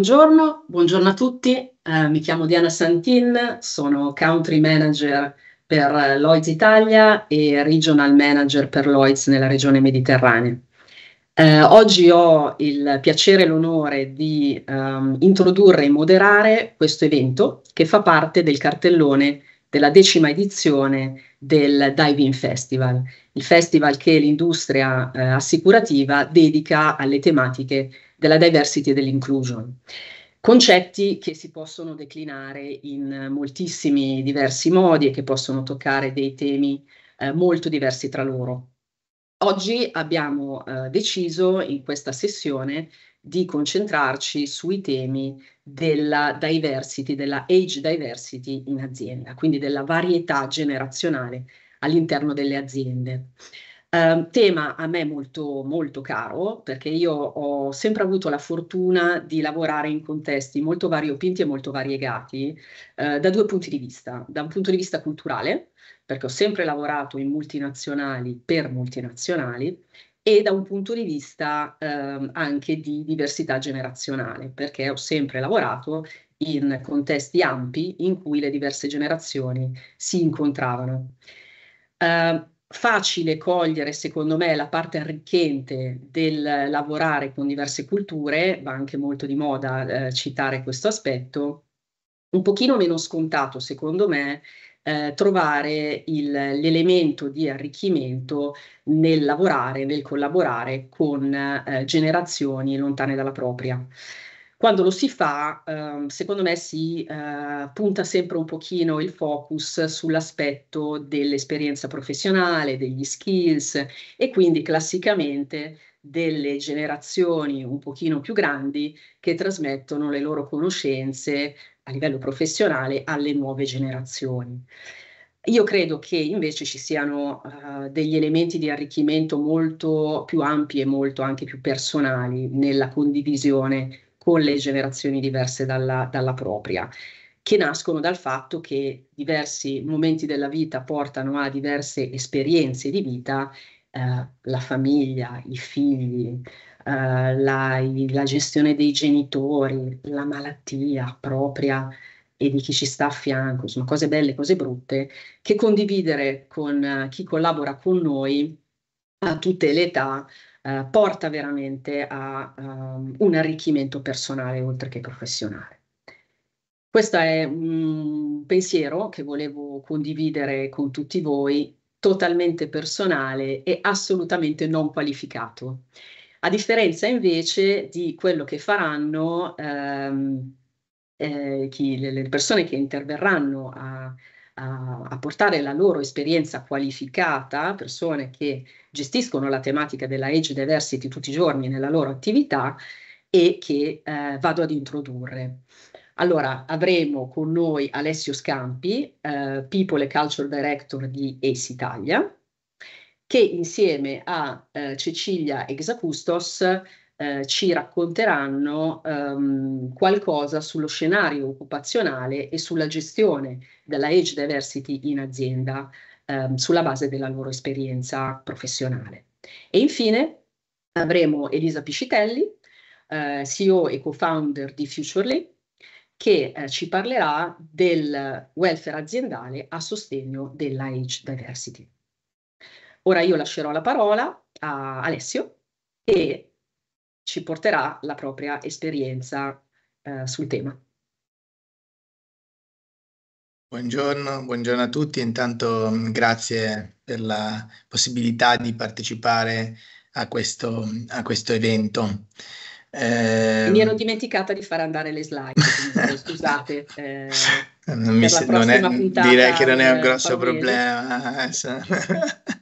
Buongiorno, buongiorno, a tutti, eh, mi chiamo Diana Santin, sono Country Manager per Lloyds Italia e Regional Manager per Lloyds nella regione mediterranea. Eh, oggi ho il piacere e l'onore di ehm, introdurre e moderare questo evento che fa parte del cartellone della decima edizione del Dive In Festival, il festival che l'industria eh, assicurativa dedica alle tematiche della diversity e dell'inclusion concetti che si possono declinare in moltissimi diversi modi e che possono toccare dei temi eh, molto diversi tra loro. Oggi abbiamo eh, deciso in questa sessione di concentrarci sui temi della diversity, della age diversity in azienda, quindi della varietà generazionale all'interno delle aziende. Eh, tema a me molto, molto caro perché io ho sempre avuto la fortuna di lavorare in contesti molto variopinti e molto variegati eh, da due punti di vista, da un punto di vista culturale, perché ho sempre lavorato in multinazionali per multinazionali e da un punto di vista eh, anche di diversità generazionale, perché ho sempre lavorato in contesti ampi in cui le diverse generazioni si incontravano. Uh, facile cogliere, secondo me, la parte arricchente del lavorare con diverse culture, va anche molto di moda eh, citare questo aspetto, un pochino meno scontato, secondo me, eh, trovare il, l'elemento di arricchimento nel lavorare, nel collaborare con eh, generazioni lontane dalla propria. Quando lo si fa, eh, secondo me si eh, punta sempre un pochino il focus sull'aspetto dell'esperienza professionale, degli skills e quindi classicamente delle generazioni un pochino più grandi che trasmettono le loro conoscenze a livello professionale alle nuove generazioni. Io credo che invece ci siano uh, degli elementi di arricchimento molto più ampi e molto anche più personali nella condivisione con le generazioni diverse dalla, dalla propria che nascono dal fatto che diversi momenti della vita portano a diverse esperienze di vita, eh, la famiglia, i figli, eh, la, i, la, gestione dei genitori, la malattia propria e di chi ci sta a fianco, insomma cose belle, cose brutte, che condividere con eh, chi collabora con noi a tutte le età eh, porta veramente a um, un arricchimento personale oltre che professionale. Questo è un pensiero che volevo condividere con tutti voi, totalmente personale e assolutamente non qualificato, a differenza invece di quello che faranno ehm, eh, chi, le, le persone che interverranno a, a, a portare la loro esperienza qualificata, persone che gestiscono la tematica della age diversity tutti i giorni nella loro attività e che eh, vado ad introdurre. Allora, avremo con noi Alessio Scampi, eh, People and Culture Director di ACE Italia, che insieme a eh, Cecilia Exacustos eh, ci racconteranno ehm, qualcosa sullo scenario occupazionale e sulla gestione della age diversity in azienda ehm, sulla base della loro esperienza professionale. E infine avremo Elisa Piscitelli, eh, CEO e co-founder di Futurely, che eh, ci parlerà del welfare aziendale a sostegno della age diversity. Ora io lascerò la parola a Alessio e ci porterà la propria esperienza eh, sul tema. Buongiorno, buongiorno, a tutti, intanto grazie per la possibilità di partecipare a questo, a questo evento. Eh... Mi ero ehm, dimenticata di far andare le slide, scusate. Eh, non mi se, non è, puntata, direi che non è un grosso problema. Eh,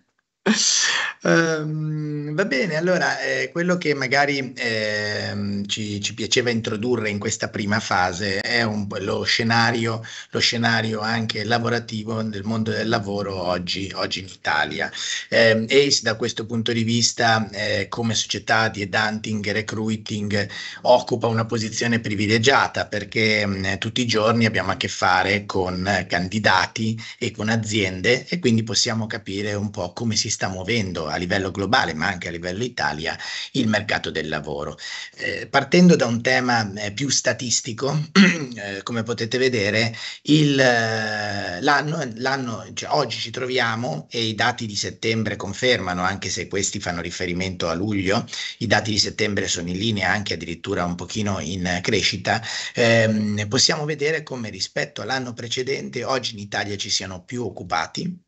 Um, va bene, allora eh, quello che magari eh, ci, ci, piaceva introdurre in questa prima fase è un, lo, scenario, lo scenario anche lavorativo del mondo del lavoro oggi, oggi in Italia. Eh, ACE da questo punto di vista eh, come società di headhunting e recruiting occupa una posizione privilegiata perché mm, tutti i giorni abbiamo a che fare con candidati e con aziende e quindi possiamo capire un po' come si sta sta muovendo a livello globale, ma anche a livello Italia, il mercato del lavoro. Eh, partendo da un tema eh, più statistico, eh, come potete vedere, il, eh, l'anno, l'anno cioè, oggi ci troviamo e i dati di settembre confermano, anche se questi fanno riferimento a luglio, i dati di settembre sono in linea, anche addirittura un pochino in crescita, ehm, possiamo vedere come rispetto all'anno precedente oggi in Italia ci siano più occupati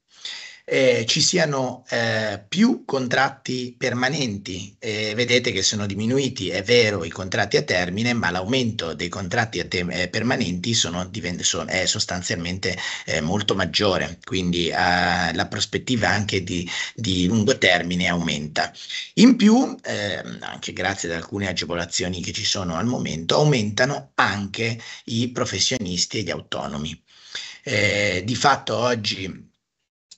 eh, ci siano eh, più contratti permanenti. Eh, vedete che sono diminuiti, è vero, i contratti a termine, ma l'aumento dei contratti a te- eh, permanenti sono divent- sono, è sostanzialmente eh, molto maggiore, quindi eh, la prospettiva anche di, di, lungo termine aumenta. In più, ehm, anche grazie ad alcune agevolazioni che ci sono al momento, aumentano anche i professionisti e gli autonomi. Eh, di fatto oggi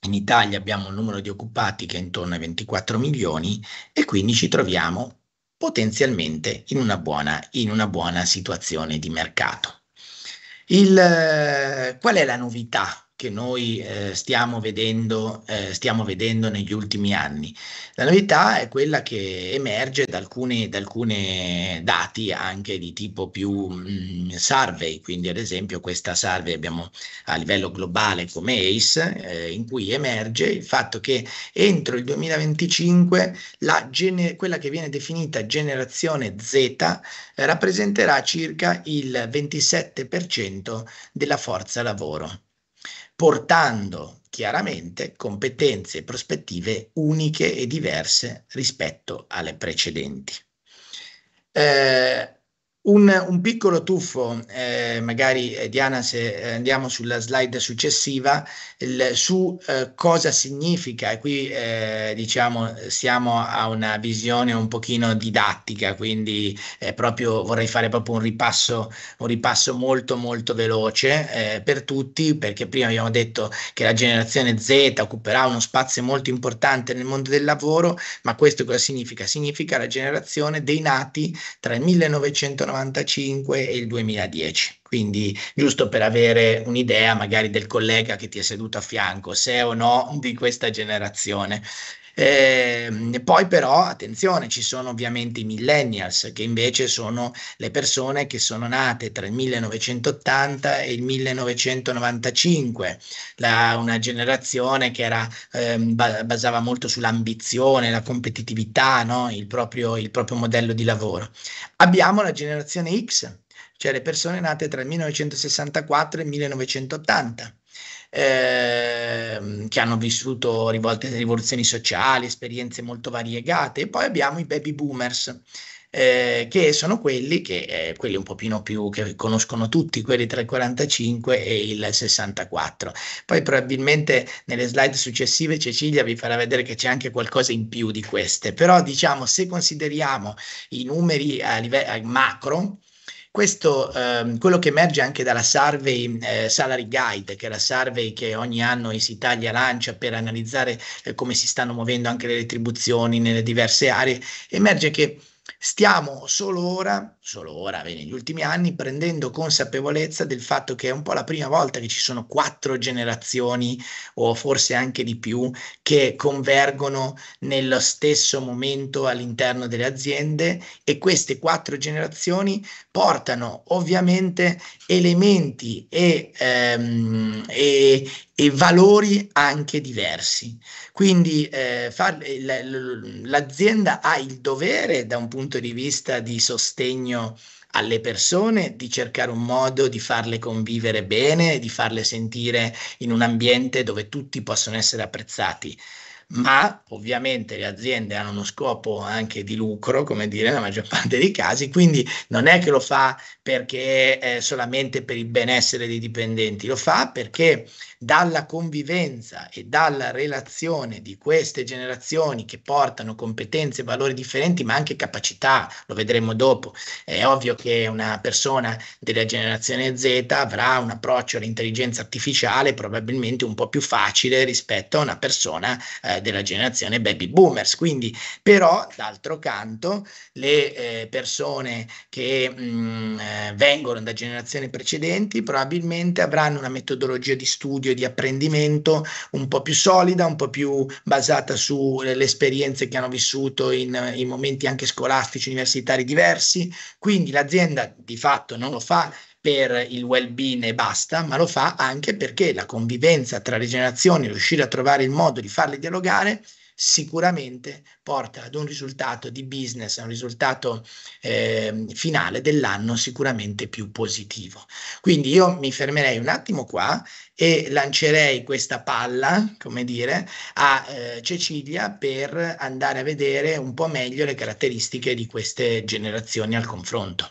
in Italia abbiamo un numero di occupati che è intorno ai 24 milioni e quindi ci troviamo potenzialmente in una buona, in una buona situazione di mercato. Il, eh, qual è la novità che noi eh, stiamo, vedendo, eh, stiamo, vedendo, negli ultimi anni. La novità è quella che emerge da alcuni, da alcuni dati anche di tipo più mh, mm, survey, quindi ad esempio questa survey abbiamo a livello globale come ACE, eh, in cui emerge il fatto che entro il 2025 gener- quella che viene definita generazione Z rappresenterà circa il 27% della forza lavoro portando chiaramente competenze e prospettive uniche e diverse rispetto alle precedenti. Eh, un, un piccolo tuffo, eh, magari eh, Diana, se eh, andiamo sulla slide successiva, il, su eh, cosa significa, qui eh, diciamo siamo a una visione un pochino didattica, quindi proprio, vorrei fare proprio un ripasso, un ripasso molto molto veloce per tutti, perché prima abbiamo detto che la generazione Z occuperà uno spazio molto importante nel mondo del lavoro, ma questo cosa significa? Significa la generazione dei nati tra il 1990 1995 e il 2010. Quindi giusto per avere un'idea magari del collega che ti è seduto a fianco, se o no di questa generazione. Eh, poi però, attenzione, ci sono ovviamente i millennials, che invece sono le persone che sono nate tra il 1980 e il 1995, la, una generazione che era, eh, basava molto sull'ambizione, la competitività, no? il, proprio, il proprio modello di lavoro. Abbiamo la generazione X, cioè le persone nate tra il 1964 e il 1980 Ehm, che hanno vissuto rivolte, rivoluzioni sociali, esperienze molto variegate, e poi abbiamo i baby boomers. Eh, che sono quelli che eh, quelli un po' più che conoscono tutti, quelli tra il 45 e il 64. Poi probabilmente nelle slide successive Cecilia vi farà vedere che c'è anche qualcosa in più di queste, però diciamo se consideriamo i numeri a livello macro, questo, ehm, quello che emerge anche dalla survey eh, Salary Guide, che è la survey che ogni anno Isitalia lancia per analizzare eh, come si stanno muovendo anche le retribuzioni nelle diverse aree, emerge che stiamo solo ora solo ora, negli ultimi anni, prendendo consapevolezza del fatto che è un po' la prima volta che ci sono quattro generazioni o forse anche di più che convergono nello stesso momento all'interno delle aziende e queste quattro generazioni portano ovviamente elementi e, ehm, e, e valori anche diversi. Quindi eh, far, eh, l'azienda ha il dovere da un punto di vista di sostegno bisogno alle persone di cercare un modo di farle convivere bene, di farle sentire in un ambiente dove tutti possono essere apprezzati ma ovviamente le aziende hanno uno scopo anche di lucro, come dire, nella maggior parte dei casi, quindi non è che lo fa perché eh, solamente per il benessere dei dipendenti, lo fa perché dalla convivenza e dalla relazione di queste generazioni che portano competenze e valori differenti, ma anche capacità, lo vedremo dopo. È ovvio che una persona della generazione Z avrà un approccio all'intelligenza artificiale probabilmente un po' più facile rispetto a una persona eh, della generazione baby boomers. Quindi, però, d'altro canto, le eh, persone che mh, mm, eh, vengono da generazioni precedenti probabilmente avranno una metodologia di studio strategia di apprendimento un po' più solida, un po' più basata sulle eh, esperienze che hanno vissuto in, eh, in momenti anche scolastici, universitari diversi. Quindi l'azienda di fatto non lo fa per il well-being e basta, ma lo fa anche perché la convivenza tra le generazioni, riuscire a trovare il modo di farle dialogare, sicuramente porta ad un risultato di business, a un risultato eh, finale dell'anno sicuramente più positivo. Quindi io mi fermerei un attimo qua e lancerei questa palla, come dire, a eh, Cecilia per andare a vedere un po' meglio le caratteristiche di queste generazioni al confronto.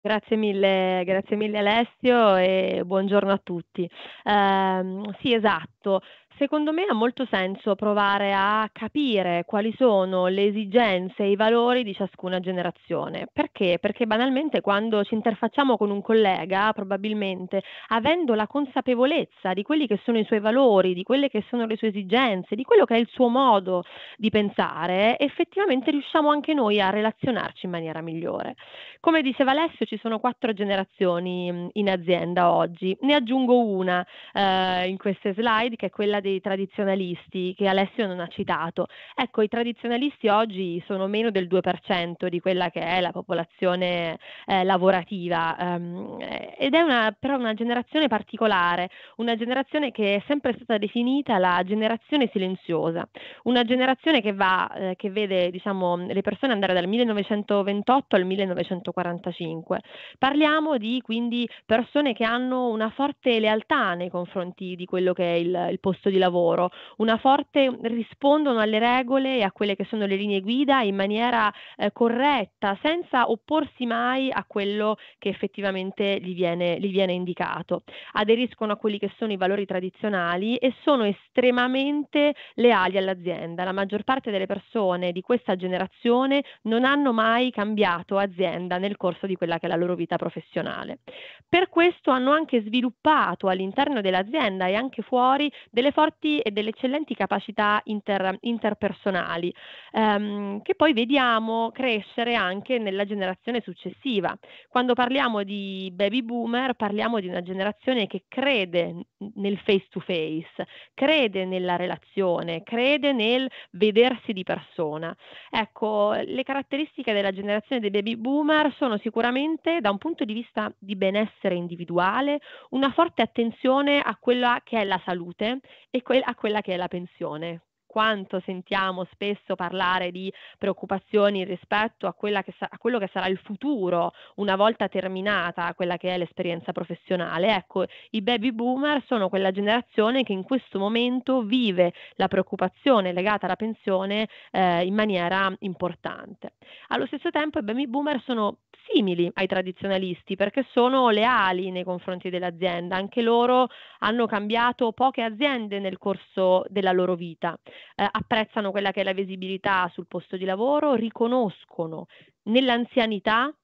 Grazie mille, grazie mille Alessio e buongiorno a tutti. Eh, sì, esatto. Secondo me ha molto senso provare a capire quali sono le esigenze e i valori di ciascuna generazione. Perché? Perché banalmente quando ci interfacciamo con un collega, probabilmente avendo la consapevolezza di quelli che sono i suoi valori, di quelle che sono le sue esigenze, di quello che è il suo modo di pensare, effettivamente riusciamo anche noi a relazionarci in maniera migliore. Come diceva Alessio, ci sono quattro generazioni in azienda oggi. Ne aggiungo una eh, in queste slide che è quella dei tradizionalisti che Alessio non ha citato. Ecco, i tradizionalisti oggi sono meno del 2% di quella che è la popolazione eh, lavorativa ehm, ed è una, però una generazione particolare, una generazione che è sempre stata definita la generazione silenziosa, una generazione che, va, eh, che vede diciamo, le persone andare dal 1928 al 1945. Parliamo di quindi persone che hanno una forte lealtà nei confronti di quello che è il, il posto di di lavoro, una forte rispondono alle regole e a quelle che sono le linee guida in maniera eh, corretta, senza opporsi mai a quello che effettivamente gli viene, gli viene indicato. Aderiscono a quelli che sono i valori tradizionali e sono estremamente leali all'azienda. La maggior parte delle persone di questa generazione non hanno mai cambiato azienda nel corso di quella che è la loro vita professionale. Per questo hanno anche sviluppato all'interno dell'azienda e anche fuori delle forme rapporti e delle eccellenti capacità inter, interpersonali, ehm, che poi vediamo crescere anche nella generazione successiva. Quando parliamo di baby boomer, parliamo di una generazione che crede nel face to face, crede nella relazione, crede nel vedersi di persona. Ecco, le caratteristiche della generazione dei baby boomer sono sicuramente, da un punto di vista di benessere individuale, una forte attenzione a quella che è la salute e a quella che è la pensione quanto sentiamo spesso parlare di preoccupazioni rispetto a, che sa- a quello che sarà il futuro una volta terminata quella che è l'esperienza professionale, ecco, i baby boomer sono quella generazione che in questo momento vive la preoccupazione legata alla pensione eh, in maniera importante. Allo stesso tempo i baby boomer sono simili ai tradizionalisti perché sono leali nei confronti dell'azienda, anche loro hanno cambiato poche aziende nel corso della loro vita, eh, apprezzano quella che è la visibilità sul posto di lavoro, riconoscono nell'anzianità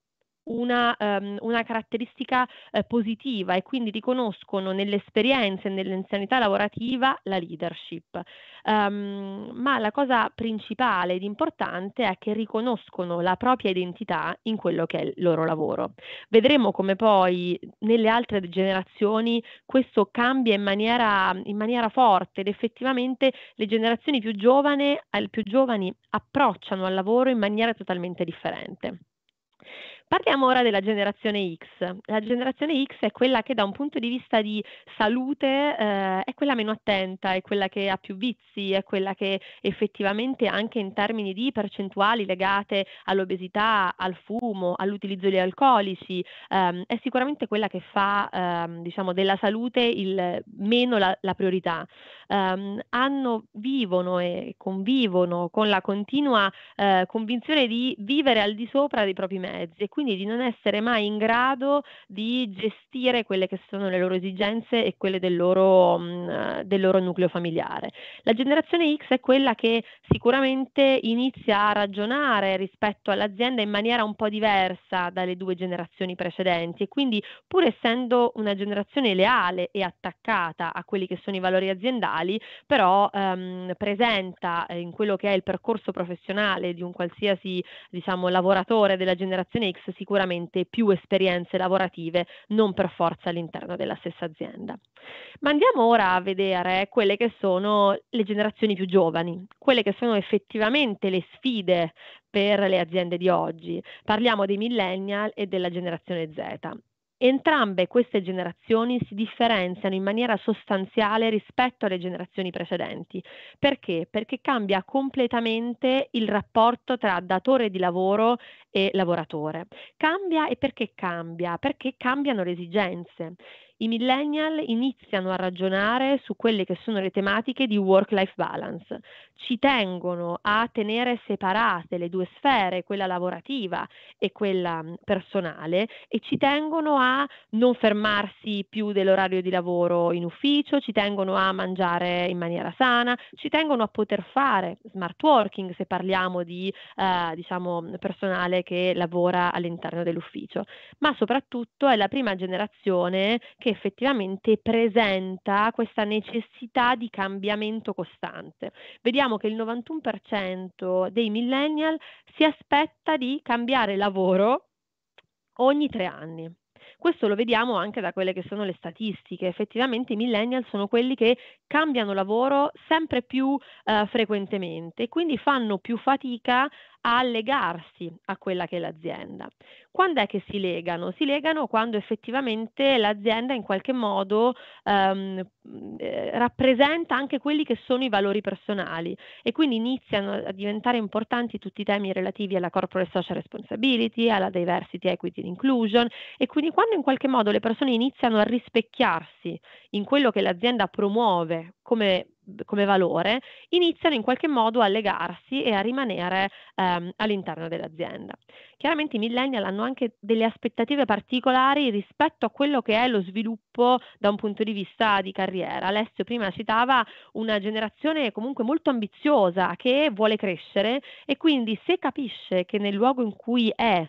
una, um, una caratteristica eh, positiva e quindi riconoscono nell'esperienza e nell'anzianità lavorativa la leadership. Um, ma la cosa principale ed importante è che riconoscono la propria identità in quello che è il loro lavoro. Vedremo come poi nelle altre generazioni questo cambia in maniera, in maniera forte ed effettivamente le generazioni più giovani, più giovani approcciano al lavoro in maniera totalmente differente. Parliamo ora della generazione X. La generazione X è quella che da un punto di vista di salute eh, è quella meno attenta, è quella che ha più vizi, è quella che effettivamente anche in termini di percentuali legate all'obesità, al fumo, all'utilizzo di alcolici, ehm, è sicuramente quella che fa ehm, diciamo, della salute il, meno la, la priorità. Um, hanno, vivono e convivono con la continua eh, convinzione di vivere al di sopra dei propri mezzi e quindi quindi di non essere mai in grado di gestire quelle che sono le loro esigenze e quelle del loro, mh, mm, eh, del loro nucleo familiare. La generazione X è quella che sicuramente inizia a ragionare rispetto all'azienda in maniera un po' diversa dalle due generazioni precedenti e quindi pur essendo una generazione leale e attaccata a quelli che sono i valori aziendali, però ehm, presenta eh, in quello che è il percorso professionale di un qualsiasi diciamo, lavoratore della generazione X sicuramente più esperienze lavorative, non per forza all'interno della stessa azienda. Ma andiamo ora a vedere quelle che sono le generazioni più giovani, quelle che sono effettivamente le sfide per le aziende di oggi. Parliamo dei millennial e della generazione Z. Entrambe queste generazioni si differenziano in maniera sostanziale rispetto alle generazioni precedenti. Perché? Perché cambia completamente il rapporto tra datore di lavoro e lavoratore. Cambia e perché cambia? Perché cambiano le esigenze. I millennial iniziano a ragionare su quelle che sono le tematiche di work-life balance, ci tengono a tenere separate le due sfere, quella lavorativa e quella mm, personale, e ci tengono a non fermarsi più dell'orario di lavoro in ufficio, ci tengono a mangiare in maniera sana, ci tengono a poter fare smart working se parliamo di eh, diciamo, mm, personale che lavora all'interno dell'ufficio, ma soprattutto è la prima generazione che effettivamente presenta questa necessità di cambiamento costante. Vediamo sappiamo che il 91% dei millennial si aspetta di cambiare lavoro ogni tre anni. Questo lo vediamo anche da quelle che sono le statistiche. Effettivamente i millennial sono quelli che cambiano lavoro sempre più eh, frequentemente e quindi fanno più fatica a legarsi a quella che è l'azienda. Quando è che si legano? Si legano quando effettivamente l'azienda in qualche modo ehm, eh, rappresenta anche quelli che sono i valori personali e quindi iniziano a diventare importanti tutti i temi relativi alla corporate social responsibility, alla diversity, equity and inclusion e quindi quando in qualche modo le persone iniziano a rispecchiarsi in quello che l'azienda promuove come come valore, iniziano in qualche modo a legarsi e a rimanere ehm, all'interno dell'azienda. Chiaramente i millennial hanno anche delle aspettative particolari rispetto a quello che è lo sviluppo da un punto di vista di carriera. Alessio prima citava una generazione comunque molto ambiziosa che vuole crescere e quindi se capisce che nel luogo in cui è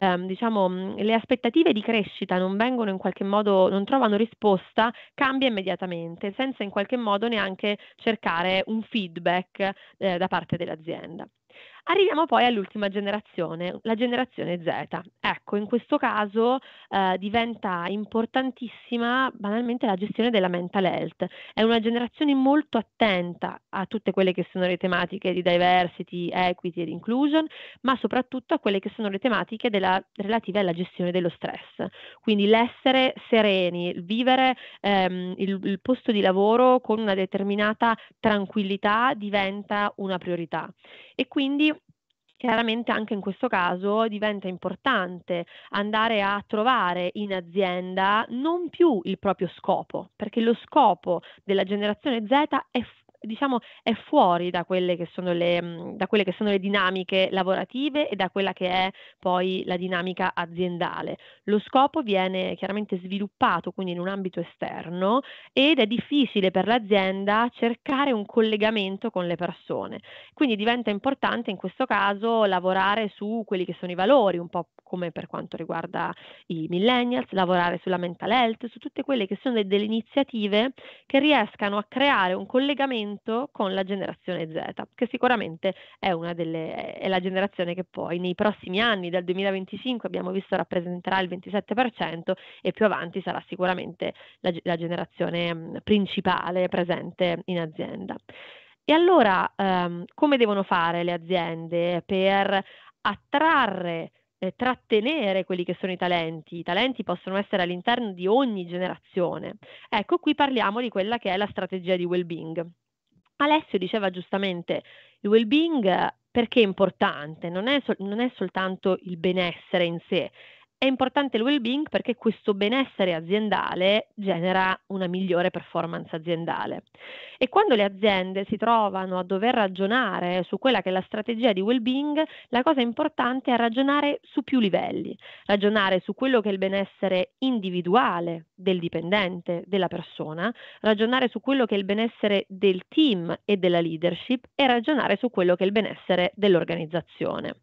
ehm, diciamo, mm, le aspettative di crescita non vengono in qualche modo, non trovano risposta, cambia immediatamente, senza in qualche modo neanche cercare un feedback eh, da parte dell'azienda. Arriviamo poi all'ultima generazione, la generazione Z. Ecco, in questo caso eh, diventa importantissima banalmente la gestione della mental health. È una generazione molto attenta a tutte quelle che sono le tematiche di diversity, equity ed inclusion, ma soprattutto a quelle che sono le tematiche della, relative alla gestione dello stress. Quindi l'essere sereni, il vivere ehm, il, il posto di lavoro con una determinata tranquillità diventa una priorità. E quindi Chiaramente anche in questo caso diventa importante andare a trovare in azienda non più il proprio scopo, perché lo scopo della generazione Z è diciamo, è fuori da quelle, le, mhmm, da quelle che sono le dinamiche lavorative e da quella che è poi la dinamica aziendale. Lo scopo viene chiaramente sviluppato quindi in un ambito esterno ed è difficile per l'azienda cercare un collegamento con le persone. Quindi diventa importante in questo caso lavorare su quelli che sono i valori, un po' come per quanto riguarda i millennials, lavorare sulla mental health, su tutte quelle che sono delle iniziative che riescano a creare un collegamento confronto con la generazione Z, che sicuramente è, delle, è la generazione che poi nei prossimi anni, dal 2025 abbiamo visto rappresenterà il 27% e più avanti sarà sicuramente la, la generazione principale presente in azienda. E allora ehm, come devono fare le aziende per attrarre eh, trattenere quelli che sono i talenti. I talenti possono essere all'interno di ogni generazione. Ecco, qui parliamo di quella che è la strategia di well-being. Alessio diceva giustamente, il well-being eh, perché è importante? Non è, sol- non è soltanto il benessere in sé, è importante il well-being perché questo benessere aziendale genera una migliore performance aziendale. E quando le aziende si trovano a dover ragionare su quella che è la strategia di well-being, la cosa importante è ragionare su più livelli, ragionare su quello che è il benessere individuale del dipendente, della persona, ragionare su quello che è il benessere del team e della leadership e ragionare su quello che è il benessere dell'organizzazione.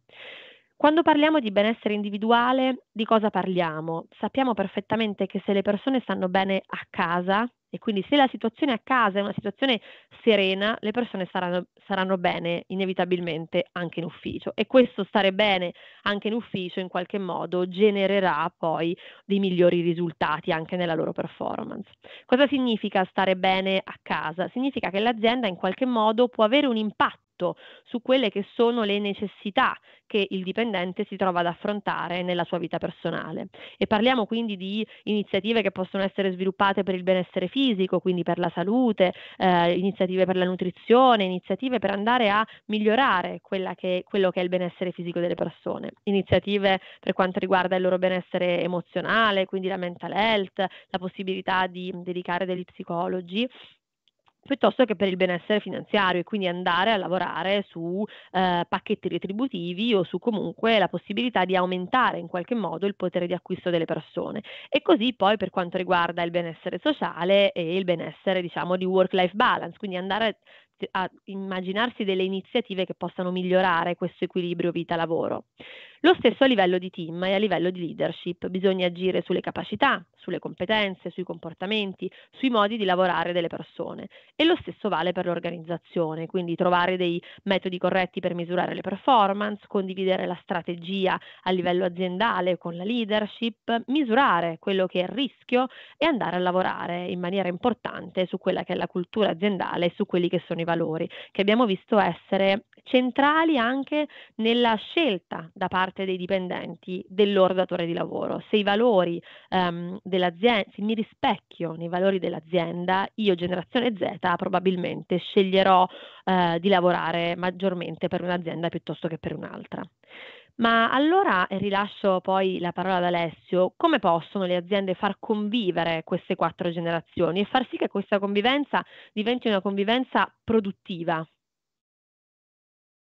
Quando parliamo di benessere individuale, di cosa parliamo? Sappiamo perfettamente che se le persone stanno bene a casa, e quindi se la situazione a casa è una situazione serena, le persone saranno, saranno bene inevitabilmente anche in ufficio. E questo stare bene anche in ufficio in qualche modo genererà poi dei migliori risultati anche nella loro performance. Cosa significa stare bene a casa? Significa che l'azienda in qualche modo può avere un impatto tutto su quelle che sono le necessità che il dipendente si trova ad affrontare nella sua vita personale. E parliamo quindi di iniziative che possono essere sviluppate per il benessere fisico, quindi per la salute, eh, iniziative per la nutrizione, iniziative per andare a migliorare che, quello che è il benessere fisico delle persone, iniziative per quanto riguarda il loro benessere emozionale, quindi la mental health, la possibilità di dedicare degli psicologi piuttosto che per il benessere finanziario e quindi andare a lavorare su eh, pacchetti retributivi o su comunque la possibilità di aumentare in qualche modo il potere di acquisto delle persone e così poi per quanto riguarda il benessere sociale e il benessere diciamo di work life balance quindi andare a immaginarsi delle iniziative che possano migliorare questo equilibrio vita-lavoro. Lo stesso a livello di team e a livello di leadership. Bisogna agire sulle capacità, sulle competenze, sui comportamenti, sui modi di lavorare delle persone. E lo stesso vale per l'organizzazione, quindi trovare dei metodi corretti per misurare le performance, condividere la strategia a livello aziendale con la leadership, misurare quello che è il rischio e andare a lavorare in maniera importante su quella che è la cultura aziendale e su quelli che sono i valori, che abbiamo visto essere centrali anche nella scelta da parte dei dipendenti del loro datore di lavoro. Se i valori um, ehm, dell'azienda, se mi rispecchio nei valori dell'azienda, io generazione Z probabilmente sceglierò uh, di lavorare maggiormente per un'azienda piuttosto che per un'altra. Ma allora, e rilascio poi la parola ad Alessio, come possono le aziende far convivere queste quattro generazioni e far sì che questa convivenza diventi una convivenza produttiva?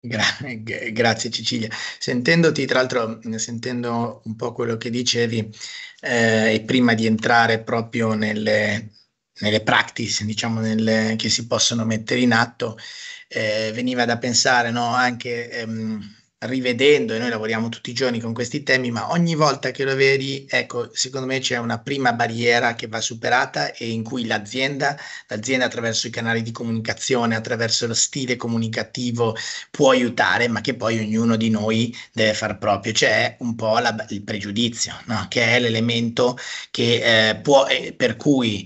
Gra- grazie Cecilia. Sentendoti, tra l'altro, sentendo un po' quello che dicevi, eh, e prima di entrare proprio nelle, nelle practice, diciamo, nelle, che si possono mettere in atto, eh, veniva da pensare no, anche ehm, rivedendo, e noi lavoriamo tutti i giorni con questi temi, ma ogni volta che lo vedi, ecco, secondo me c'è una prima barriera che va superata e in cui l'azienda, l'azienda attraverso i canali di comunicazione, attraverso lo stile comunicativo può aiutare, ma che poi ognuno di noi deve far proprio. C'è cioè, un po' la, il pregiudizio, no? che è l'elemento che, eh, può, eh, per cui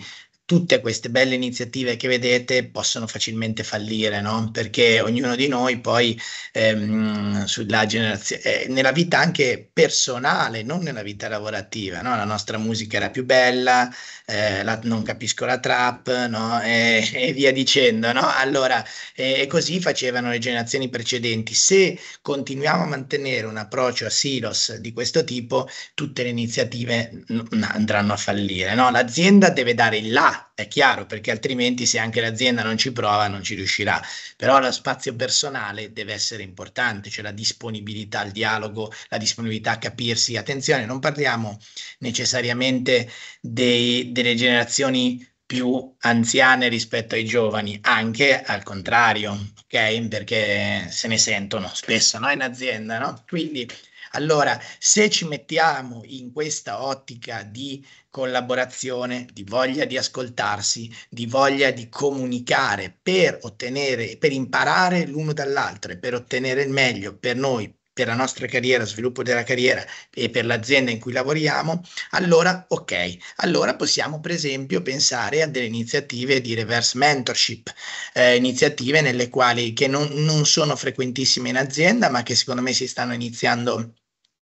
tutte queste belle iniziative che vedete possono facilmente fallire, no? perché ognuno di noi poi ehm, sulla generazio- eh, nella vita anche personale, non nella vita lavorativa, no? la nostra musica era più bella, eh, la, non capisco la trap no? e, e, via dicendo. Allora, e così facevano le generazioni precedenti. Se continuiamo a mantenere un approccio a silos di questo tipo, tutte le iniziative andranno a fallire. L'azienda deve dare il là è chiaro, perché altrimenti se anche l'azienda non ci prova non ci riuscirà. Però lo spazio personale deve essere importante, cioè la disponibilità al dialogo, la disponibilità a capirsi. Attenzione, non parliamo necessariamente dei, delle generazioni più anziane rispetto ai giovani, anche al contrario, ok? Perché se ne sentono spesso no? in azienda, no? Quindi allora, se ci mettiamo in questa ottica di collaborazione, di voglia di ascoltarsi, di voglia di comunicare per ottenere, per imparare l'uno dall'altro e per ottenere il meglio per noi, per la nostra carriera, sviluppo della carriera e per l'azienda in cui lavoriamo, allora ok, allora possiamo per esempio pensare a delle iniziative di reverse mentorship, eh, iniziative nelle quali che non, non sono frequentissime in azienda, ma che secondo me si stanno iniziando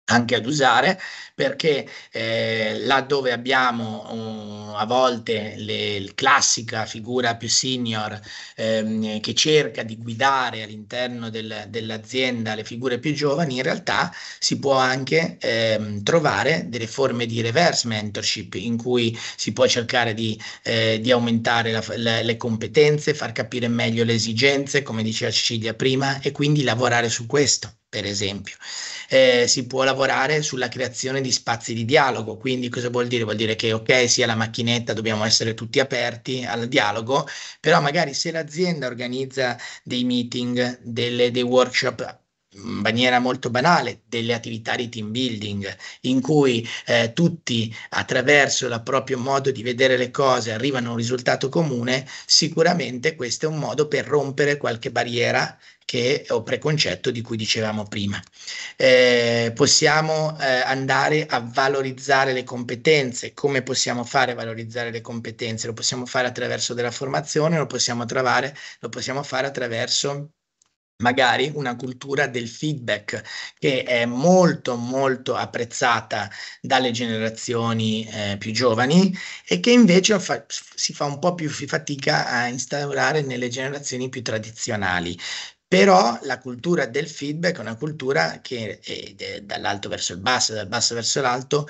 anche ad usare perché eh, laddove abbiamo uh, a volte la classica figura più senior ehm, che cerca di guidare all'interno del, dell'azienda le figure più giovani, in realtà si può anche ehm, trovare delle forme di reverse mentorship in cui si può cercare di, eh, di aumentare la, la, le competenze, far capire meglio le esigenze, come diceva Cecilia prima, e quindi lavorare su questo per esempio. Eh, si può lavorare sulla creazione di spazi di dialogo, quindi cosa vuol dire? Vuol dire che ok, sia la macchinetta, dobbiamo essere tutti aperti al dialogo, però magari se l'azienda organizza dei meeting, delle, dei workshop in maniera molto banale delle attività di team building in cui eh, tutti attraverso il proprio modo di vedere le cose arrivano a un risultato comune, sicuramente questo è un modo per rompere qualche barriera che, o preconcetto di cui dicevamo prima. Eh, possiamo eh, andare a valorizzare le competenze. Come possiamo fare a valorizzare le competenze? Lo possiamo fare attraverso della formazione, lo possiamo, trovare, lo possiamo fare attraverso magari una cultura del feedback che è molto molto apprezzata dalle generazioni eh, più giovani e che invece fa, si fa un po' più fatica a instaurare nelle generazioni più tradizionali. Però la cultura del feedback è una cultura che è, è dall'alto verso il basso, dal basso verso l'alto,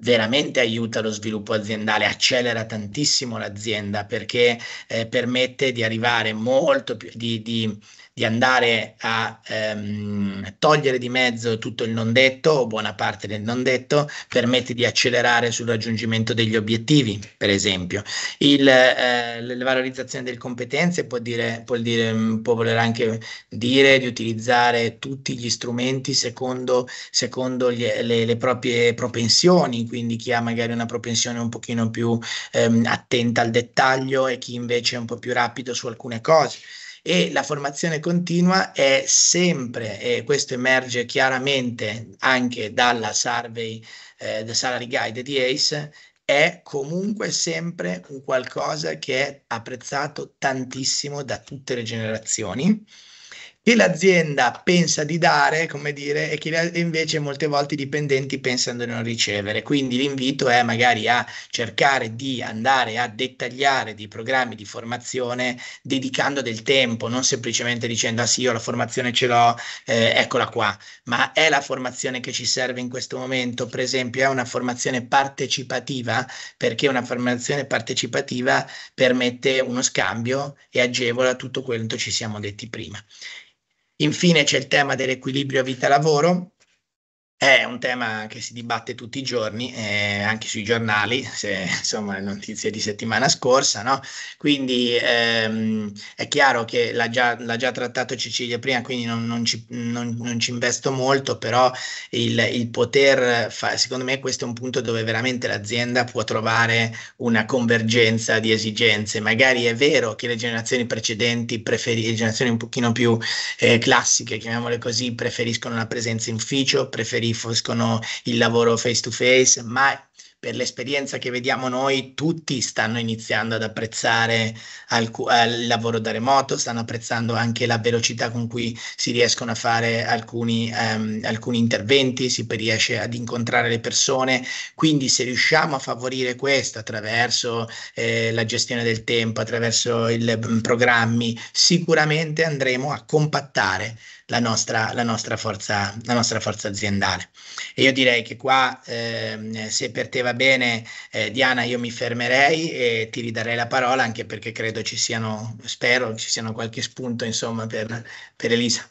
veramente aiuta lo sviluppo aziendale, accelera tantissimo l'azienda perché eh, permette di arrivare molto più, di, di di andare a ehm, togliere di mezzo tutto il non detto o buona parte del non detto, permette di accelerare sul raggiungimento degli obiettivi, per esempio. Il, eh, la valorizzazione delle competenze può, dire, può, dire, mm, può voler anche dire di utilizzare tutti gli strumenti secondo, secondo gli, le, le, proprie propensioni, quindi chi ha magari una propensione un pochino più ehm, attenta al dettaglio e chi invece è un po' più rapido su alcune cose e la formazione continua è sempre, e questo emerge chiaramente anche dalla survey, eh, the salary guide di ACE, è comunque sempre un qualcosa che è apprezzato tantissimo da tutte le generazioni che l'azienda pensa di dare, come dire, e che invece molte volte i dipendenti pensano di non ricevere. Quindi l'invito è magari a cercare di andare a dettagliare dei programmi di formazione dedicando del tempo, non semplicemente dicendo ah sì, io la formazione ce l'ho, eh, eccola qua, ma è la formazione che ci serve in questo momento, per esempio, è una formazione partecipativa, perché una formazione partecipativa permette uno scambio e agevola tutto quello che ci siamo detti prima. Infine c'è il tema dell'equilibrio vita-lavoro, è un tema che si dibatte tutti i giorni, eh, anche sui giornali, se, insomma, le notizie di settimana scorsa, no? Quindi ehm, è chiaro che l'ha già, l'ha già, trattato Cecilia prima, quindi non, non, ci, non, non ci, investo molto, però il, il poter fare, secondo me questo è un punto dove veramente l'azienda può trovare una convergenza di esigenze. Magari è vero che le generazioni precedenti, preferi- le generazioni un pochino più eh, classiche, chiamiamole così, preferiscono la presenza in ufficio, preferiscono preferiscono il lavoro face to face, ma per l'esperienza che vediamo noi, tutti stanno iniziando ad apprezzare alc- il lavoro da remoto, stanno apprezzando anche la velocità con cui si riescono a fare alcuni, um, alcuni interventi, si riesce ad incontrare le persone. Quindi se riusciamo a favorire questo attraverso eh, la gestione del tempo, attraverso i programmi, sicuramente andremo a compattare la nostra, la nostra, forza, la nostra forza, aziendale. E io direi che qua, eh, se per te va bene, eh, Diana, io mi fermerei e ti ridarei la parola anche perché credo ci siano, spero ci siano qualche spunto insomma per, per Elisa.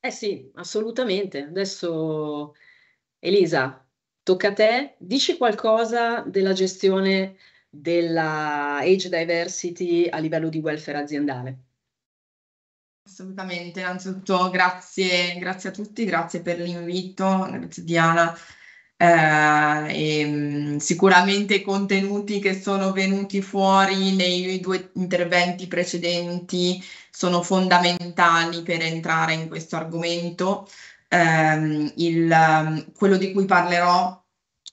Eh sì, assolutamente. Adesso Elisa, tocca a te. Dici qualcosa della gestione della age diversity a livello di welfare aziendale. Assolutamente, innanzitutto grazie, grazie a tutti, grazie per l'invito, grazie Diana. Eh, e, ehm, sicuramente i contenuti che sono venuti fuori nei due interventi precedenti sono fondamentali per entrare in questo argomento. Eh, il, quello di cui parlerò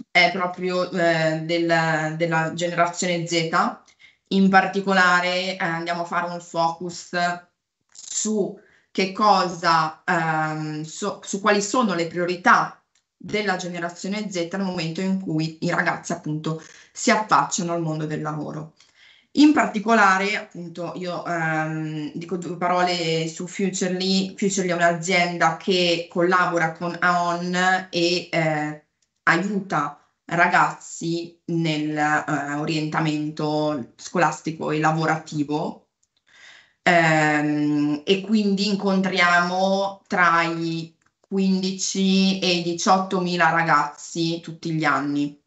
è proprio eh, del, della generazione Z, in particolare eh, andiamo a fare un focus su che cosa, ehm, so, su quali sono le priorità della generazione Z nel momento in cui i ragazzi appunto si affacciano al mondo del lavoro. In particolare, appunto, io ehm, dico due parole su Futurely. Futurely è un'azienda che collabora con AON e eh, aiuta ragazzi nell'orientamento eh, scolastico e lavorativo ehm, e quindi incontriamo tra i 15 e i 18 mila ragazzi tutti gli anni.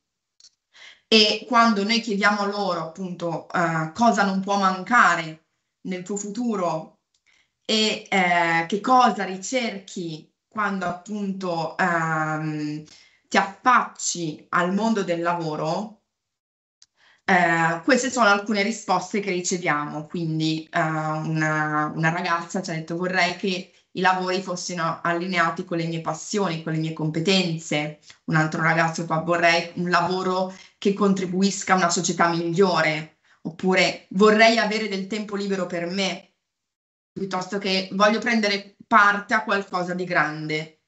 E quando noi chiediamo loro appunto eh, cosa non può mancare nel tuo futuro e eh, che cosa ricerchi quando appunto ehm, ti affacci al mondo del lavoro, eh, queste sono alcune risposte che riceviamo, quindi eh, una, una ragazza ci ha detto vorrei che i lavori fossero allineati con le mie passioni, con le mie competenze. Un altro ragazzo qua vorrei un lavoro che contribuisca a una società migliore, oppure vorrei avere del tempo libero per me, piuttosto che voglio prendere parte a qualcosa di grande.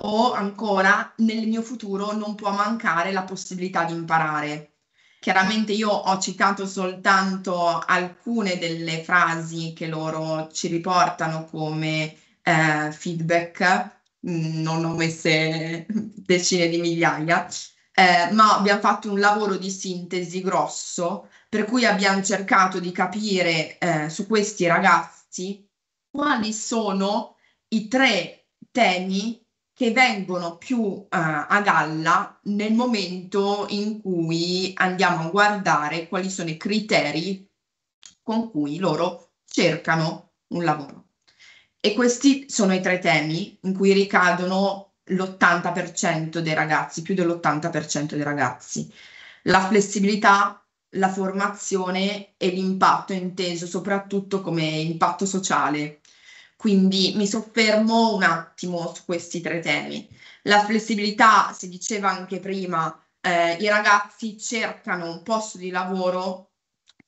O ancora nel mio futuro non può mancare la possibilità di imparare. Chiaramente io ho citato soltanto alcune delle frasi che loro ci riportano come eh, feedback, mm, non ho messe decine di migliaia, eh, ma abbiamo fatto un lavoro di sintesi grosso, per cui abbiamo cercato di capire eh, su questi ragazzi quali sono i tre temi che vengono più eh, a galla nel momento in cui andiamo a guardare quali sono i criteri con cui loro cercano un lavoro. E questi sono i tre temi in cui ricadono l'80% dei ragazzi, più dell'80% dei ragazzi. La flessibilità, la formazione e l'impatto inteso soprattutto come impatto sociale quindi mi soffermo un attimo su questi tre temi. La flessibilità, si diceva anche prima, eh, i ragazzi cercano un posto di lavoro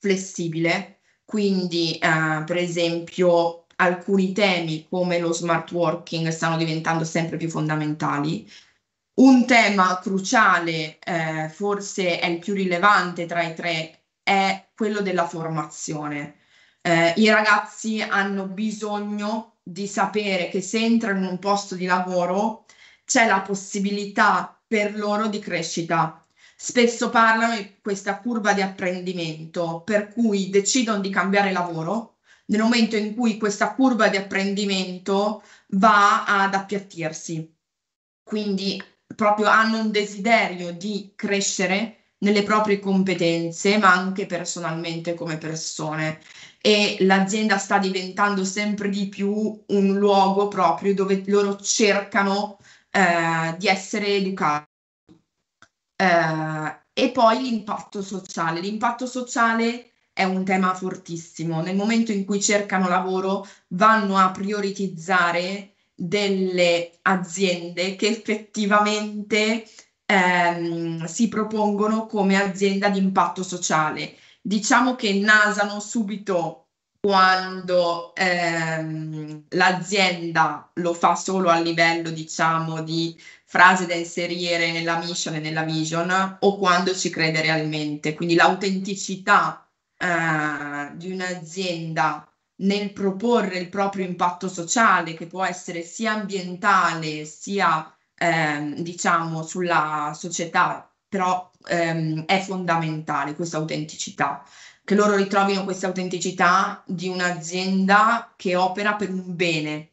flessibile, quindi eh, per esempio alcuni temi come lo smart working stanno diventando sempre più fondamentali. Un tema cruciale, eh, forse è il più rilevante tra i tre, è quello della formazione eh, i ragazzi hanno bisogno di sapere che se entrano in un posto di lavoro c'è la possibilità per loro di crescita. Spesso parlano di questa curva di apprendimento, per cui decidono di cambiare lavoro nel momento in cui questa curva di apprendimento va ad appiattirsi. Quindi proprio hanno un desiderio di crescere nelle proprie competenze, ma anche personalmente come persone e l'azienda sta diventando sempre di più un luogo proprio dove loro cercano eh, di essere educati. Eh, e poi l'impatto sociale. L'impatto sociale è un tema fortissimo. Nel momento in cui cercano lavoro, vanno a prioritizzare delle aziende che effettivamente ehm, si propongono come azienda di impatto sociale Diciamo che nasano subito quando ehm, l'azienda lo fa solo a livello, diciamo, di frase da inserire nella mission e nella vision o quando ci crede realmente. Quindi l'autenticità eh, di un'azienda nel proporre il proprio impatto sociale, che può essere sia ambientale sia eh, diciamo sulla società, però ehm, è fondamentale questa autenticità, che loro ritrovino questa autenticità di un'azienda che opera per un bene.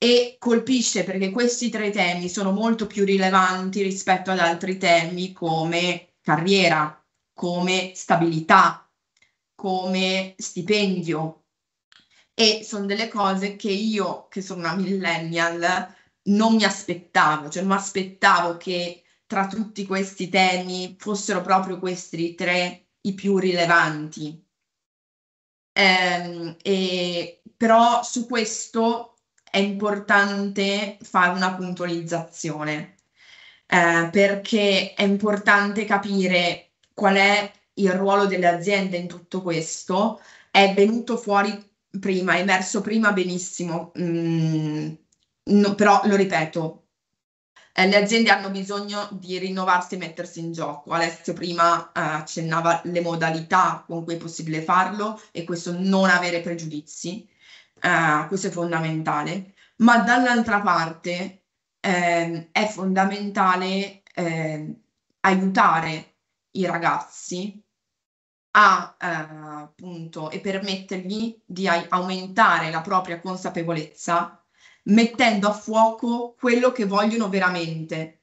E colpisce perché questi tre temi sono molto più rilevanti rispetto ad altri temi come carriera, come stabilità, come stipendio. E sono delle cose che io, che sono una millennial, non mi aspettavo, cioè non mi aspettavo che tra tutti questi temi fossero proprio questi tre i più rilevanti. Ehm, e, però su questo è importante fare una puntualizzazione eh, perché è importante capire qual è il ruolo delle aziende in tutto questo. È venuto fuori prima, è emerso prima benissimo, mm, no, però lo ripeto, eh, le aziende hanno bisogno di rinnovarsi e mettersi in gioco. Alessio prima eh, accennava le modalità con cui è possibile farlo e questo non avere pregiudizi, eh, questo è fondamentale, ma dall'altra parte ehm, è fondamentale ehm, aiutare i ragazzi a, eh, appunto, e permettergli di aumentare la propria consapevolezza mettendo a fuoco quello che vogliono veramente.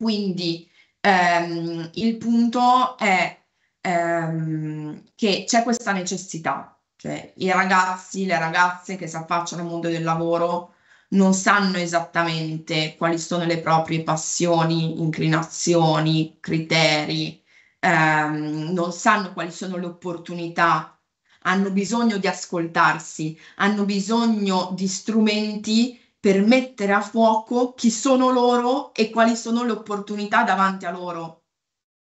Quindi ehm, il punto è ehm, che c'è questa necessità, cioè i ragazzi, le ragazze che si affacciano al mondo del lavoro non sanno esattamente quali sono le proprie passioni, inclinazioni, criteri, ehm, non sanno quali sono le opportunità hanno bisogno di ascoltarsi, hanno bisogno di strumenti per mettere a fuoco chi sono loro e quali sono le opportunità davanti a loro,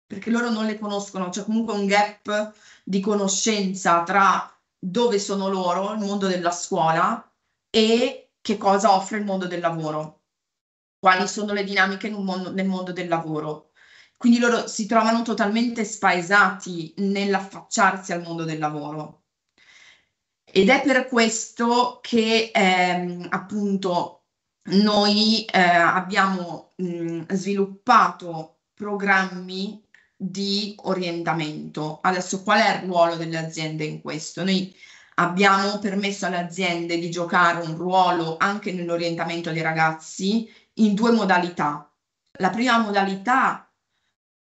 perché loro non le conoscono, c'è comunque un gap di conoscenza tra dove sono loro, il mondo della scuola, e che cosa offre il mondo del lavoro, quali sono le dinamiche mondo, nel mondo del lavoro. Quindi loro si trovano totalmente spaesati nell'affacciarsi al mondo del lavoro ed è per questo che ehm, appunto noi eh, abbiamo mh, sviluppato programmi di orientamento. Adesso qual è il ruolo delle aziende in questo? Noi abbiamo permesso alle aziende di giocare un ruolo anche nell'orientamento dei ragazzi in due modalità. La prima modalità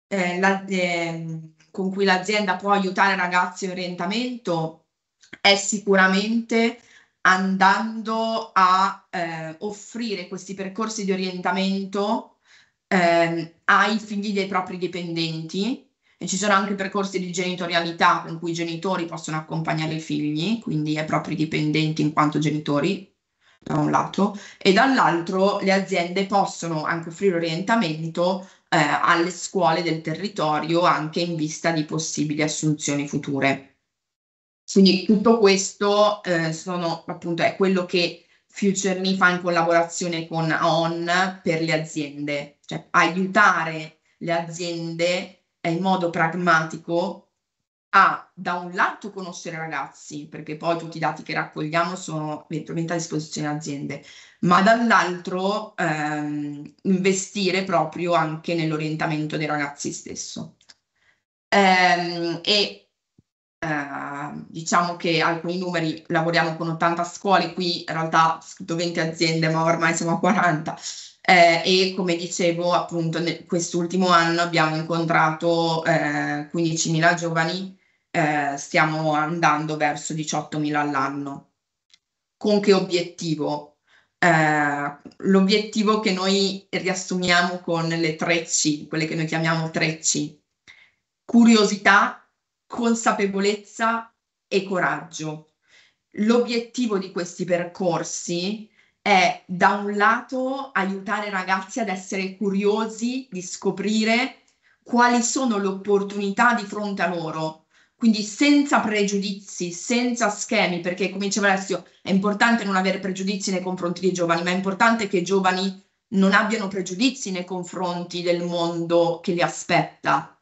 eh, la, eh, con cui l'azienda può aiutare ragazzi in orientamento è sicuramente andando a eh, offrire questi percorsi di orientamento eh, ai figli dei propri dipendenti e ci sono anche percorsi di genitorialità in cui i genitori possono accompagnare i figli, quindi ai propri dipendenti in quanto genitori da un lato e dall'altro le aziende possono anche offrire orientamento eh, alle scuole del territorio anche in vista di possibili assunzioni future. Quindi tutto questo eh, sono, appunto, è quello che FutureMe fa in collaborazione con AON per le aziende, cioè aiutare le aziende in modo pragmatico a, da un lato, conoscere i ragazzi, perché poi tutti i dati che raccogliamo sono eventualmente a disposizione delle aziende, ma dall'altro ehm, investire proprio anche nell'orientamento dei ragazzi stesso. Ehm, e Ehm, diciamo che alcuni numeri lavoriamo con 80 scuole, qui in realtà ho scritto 20 aziende, ma ormai siamo a 40. Eh, e come dicevo, appunto, ne- quest'ultimo anno abbiamo incontrato eh, 15.000 giovani, eh, stiamo andando verso 18.000 all'anno. Con che obiettivo? Eh, l'obiettivo che noi riassumiamo con le tre c quelle che noi chiamiamo tre c curiosità, consapevolezza e coraggio. L'obiettivo di questi percorsi è da un lato aiutare i ragazzi ad essere curiosi di scoprire quali sono le opportunità di fronte a loro, quindi senza pregiudizi, senza schemi, perché come diceva Alessio è importante non avere pregiudizi nei confronti dei giovani, ma è importante che i giovani non abbiano pregiudizi nei confronti del mondo che li aspetta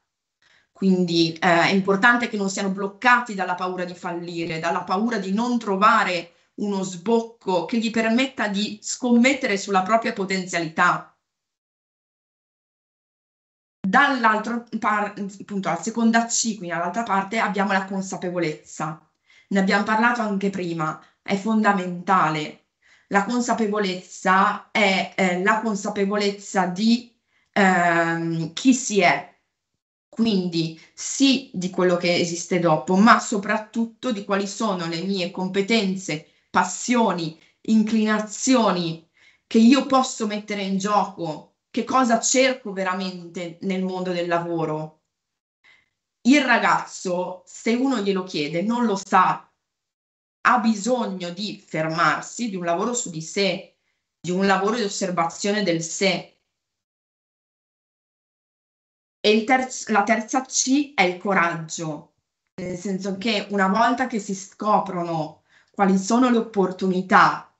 quindi eh, è importante che non siano bloccati dalla paura di fallire, dalla paura di non trovare uno sbocco che gli permetta di scommettere sulla propria potenzialità. Dall'altro par- appunto alla seconda C, quindi all'altra parte, abbiamo la consapevolezza. Ne abbiamo parlato anche prima, è fondamentale. La consapevolezza è eh, la consapevolezza di ehm, chi si è, quindi sì di quello che esiste dopo, ma soprattutto di quali sono le mie competenze, passioni, inclinazioni che io posso mettere in gioco, che cosa cerco veramente nel mondo del lavoro. Il ragazzo, se uno glielo chiede, non lo sa, ha bisogno di fermarsi, di un lavoro su di sé, di un lavoro di osservazione del sé e terzo, la terza C è il coraggio, nel senso che una volta che si scoprono quali sono le opportunità,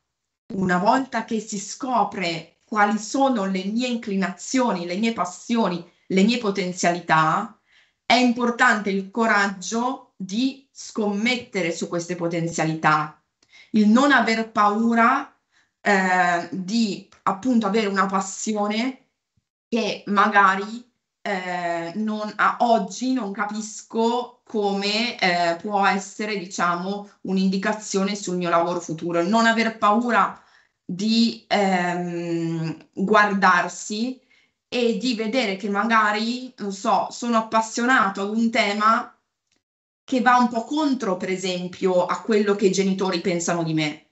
una volta che si scopre quali sono le mie inclinazioni, le mie passioni, le mie potenzialità, è importante il coraggio di scommettere su queste potenzialità, il non aver paura eh, di appunto avere una passione che magari eh, non, a oggi non capisco come eh, può essere, diciamo, un'indicazione sul mio lavoro futuro. Non aver paura di ehm, guardarsi e di vedere che magari, non so, sono appassionato ad un tema che va un po' contro, per esempio, a quello che i genitori pensano di me.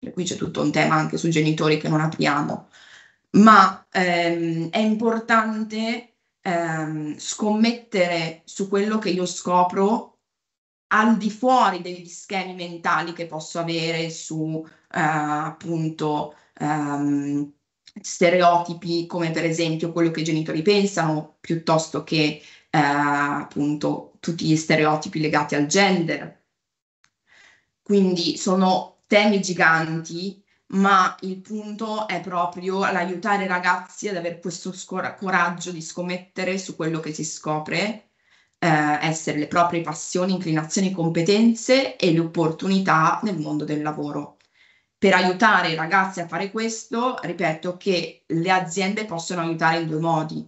E qui c'è tutto un tema anche sui genitori che non apriamo ma ehm, è importante ehm, scommettere su quello che io scopro al di fuori degli schemi mentali che posso avere su eh, appunto ehm, stereotipi come per esempio quello che i genitori pensano piuttosto che eh, appunto tutti gli stereotipi legati al gender. Quindi sono temi giganti ma il punto è proprio l'aiutare i ragazzi ad avere questo scor- coraggio di scommettere su quello che si scopre, eh, essere le proprie passioni, inclinazioni, competenze e le opportunità nel mondo del lavoro. Per aiutare i ragazzi a fare questo, ripeto che le aziende possono aiutare in due modi.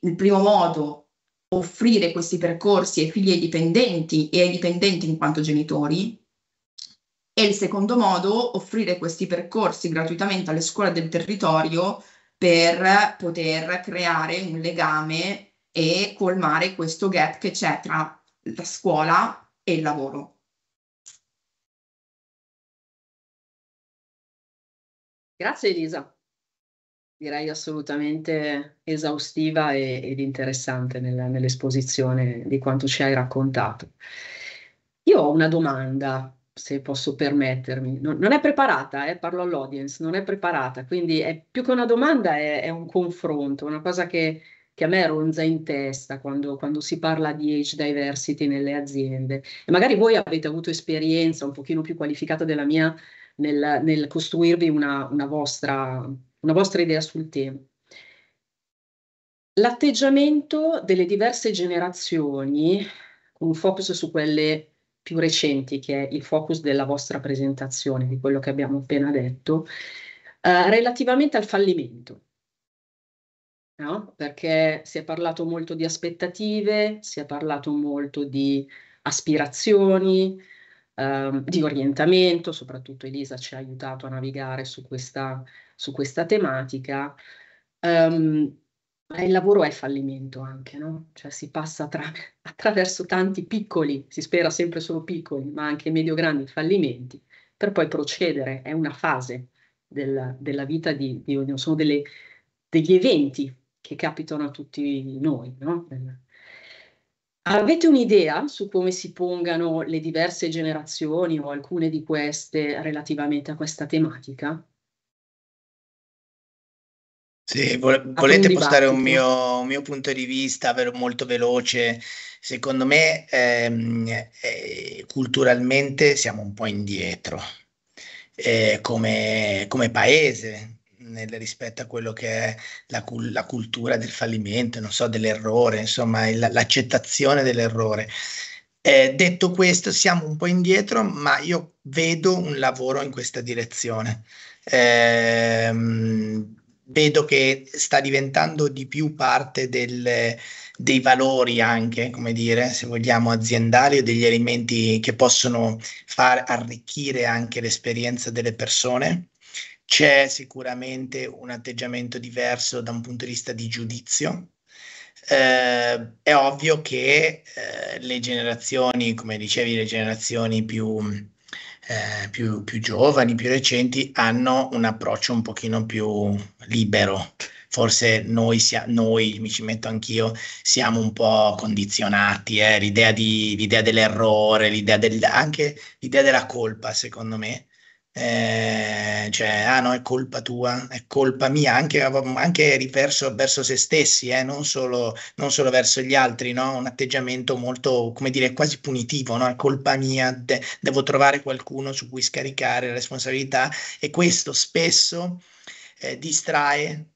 Il primo modo offrire questi percorsi ai figli e ai dipendenti e ai dipendenti in quanto genitori, e il secondo modo, offrire questi percorsi gratuitamente alle scuole del territorio per poter creare un legame e colmare questo gap che c'è tra la scuola e il lavoro. Grazie Elisa, direi assolutamente esaustiva e, ed interessante nella, nell'esposizione di quanto ci hai raccontato. Io ho una domanda se posso permettermi. Non, non è preparata, eh, parlo all'audience, non è preparata, quindi è più che una domanda, è, è un confronto, una cosa che, che, a me ronza in testa quando, quando si parla di age diversity nelle aziende. E magari voi avete avuto esperienza un pochino più qualificata della mia nel, nel costruirvi una, una, vostra, una vostra idea sul tema. L'atteggiamento delle diverse generazioni, con un focus su quelle più recenti, che è il focus della vostra presentazione, di quello che abbiamo appena detto, eh, relativamente al fallimento. No? Perché si è parlato molto di aspettative, si è parlato molto di aspirazioni, ehm, di orientamento, soprattutto Elisa ci ha aiutato a navigare su questa, su questa tematica. Um, il lavoro è fallimento anche, no? Cioè si passa tra, attraverso tanti piccoli, si spera sempre solo piccoli, ma anche medio-grandi fallimenti, per poi procedere, è una fase della, della vita di, di ognuno, sono delle, degli eventi che capitano a tutti noi, no? Avete un'idea su come si pongano le diverse generazioni o alcune di queste relativamente a questa tematica? Se volete postare un mio, un mio, punto di vista molto veloce, secondo me ehm, eh, culturalmente siamo un po' indietro eh, come, come, paese nel, rispetto a quello che è la, la cultura del fallimento, non so, dell'errore, insomma il, l'accettazione dell'errore. Eh, detto questo, siamo un po' indietro, ma io vedo un lavoro in questa direzione. Eh, vedo che sta diventando di più parte del, dei valori anche, come dire, se vogliamo, aziendali o degli elementi che possono far arricchire anche l'esperienza delle persone. C'è sicuramente un atteggiamento diverso da un punto di vista di giudizio, eh, è ovvio che eh, le generazioni, come dicevi, le generazioni più eh, più, più, giovani, più recenti, hanno un approccio un pochino più libero. Forse noi, sia, noi mi ci metto anch'io, siamo un po' condizionati, eh? l'idea, di, l'idea dell'errore, l'idea del, anche l'idea della colpa, secondo me, eh, cioè, ah no, è colpa tua, è colpa mia, anche, anche riverso verso se stessi, eh, non, solo, non, solo, verso gli altri, no? un atteggiamento molto, come dire, quasi punitivo, no? è colpa mia, de- devo trovare qualcuno su cui scaricare la responsabilità e questo spesso eh, distrae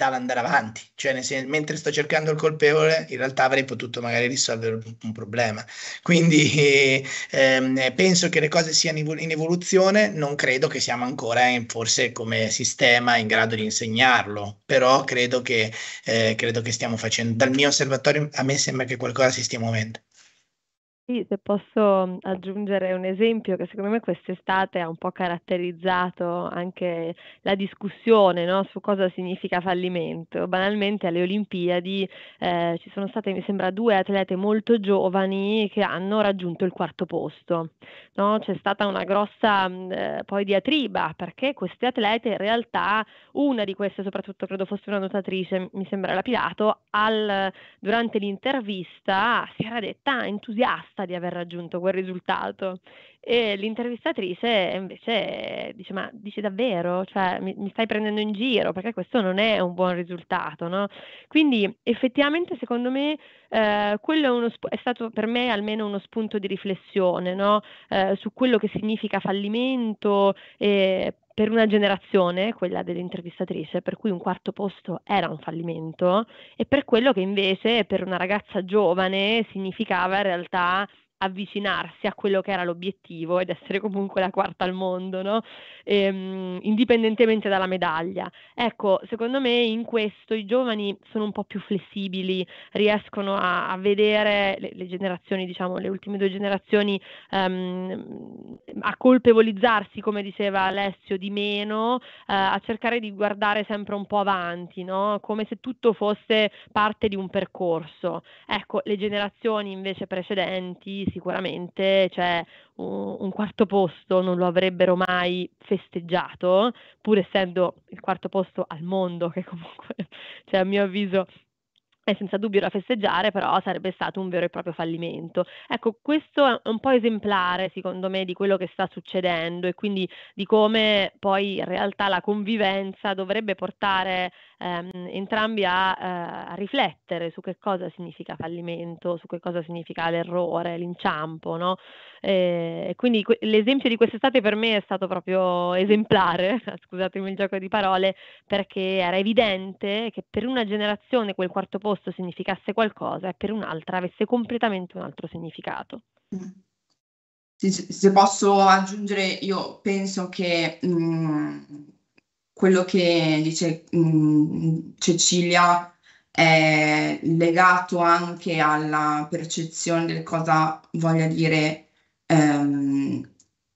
dava andare avanti, cioè nel, mentre sto cercando il colpevole in realtà avrei potuto magari risolvere un, un problema. Quindi ehm, penso che le cose siano in evoluzione, non credo che siamo ancora in, forse come sistema in grado di insegnarlo, però credo che, eh, credo che stiamo facendo, dal mio osservatorio a me sembra che qualcosa si stia muovendo se posso mhmm, aggiungere un esempio che secondo me quest'estate ha un po' caratterizzato anche la discussione no? su cosa significa fallimento. Banalmente alle Olimpiadi eh, ci sono state, mi sembra, due atlete molto giovani che hanno raggiunto il quarto posto no? c'è stata una grossa mh, eh, poi diatriba perché queste atlete in realtà, una di queste soprattutto credo fosse una nuotatrice, mi sembra la Pilato, al, durante l'intervista si era detta entusiasta di aver raggiunto quel risultato e l'intervistatrice invece dice: Ma dici davvero? Cioè, mi, mi, stai prendendo in giro perché questo non è un buon risultato, no? Quindi effettivamente, secondo me, eh, quello è, uno, è, stato per me almeno uno spunto di riflessione, no? eh, su quello che significa fallimento eh, per una generazione, quella dell'intervistatrice, per cui un quarto posto era un fallimento, e per quello che invece per una ragazza giovane significava in realtà avvicinarsi a quello che era l'obiettivo ed essere comunque la quarta al mondo, no? ehm, indipendentemente dalla medaglia. Ecco, secondo me in questo i giovani sono un po' più flessibili, riescono a, a vedere le, le, generazioni, diciamo, le ultime due generazioni, ehm, a colpevolizzarsi, come diceva Alessio, di meno, eh, a cercare di guardare sempre un po' avanti, no? come se tutto fosse parte di un percorso. Ecco, le generazioni invece precedenti sicuramente cioè, un quarto posto non lo avrebbero mai festeggiato, pur essendo il quarto posto al mondo, che comunque cioè, a mio avviso è senza dubbio da festeggiare, però sarebbe stato un vero e proprio fallimento. Ecco, questo è un po' esemplare, secondo me, di quello che sta succedendo e quindi di come poi in realtà la convivenza dovrebbe portare ehm, entrambi a, eh, a, riflettere su che cosa significa fallimento, su che cosa significa l'errore, l'inciampo, no? Eh, e quindi que- l'esempio di quest'estate per me è stato proprio esemplare, scusatemi il gioco di parole, perché era evidente che per una generazione quel quarto posto significasse qualcosa e per un'altra avesse completamente un altro significato. Mm se posso aggiungere, io penso che mh, mm, quello che dice mh, Cecilia è legato anche alla percezione del cosa voglia dire ehm,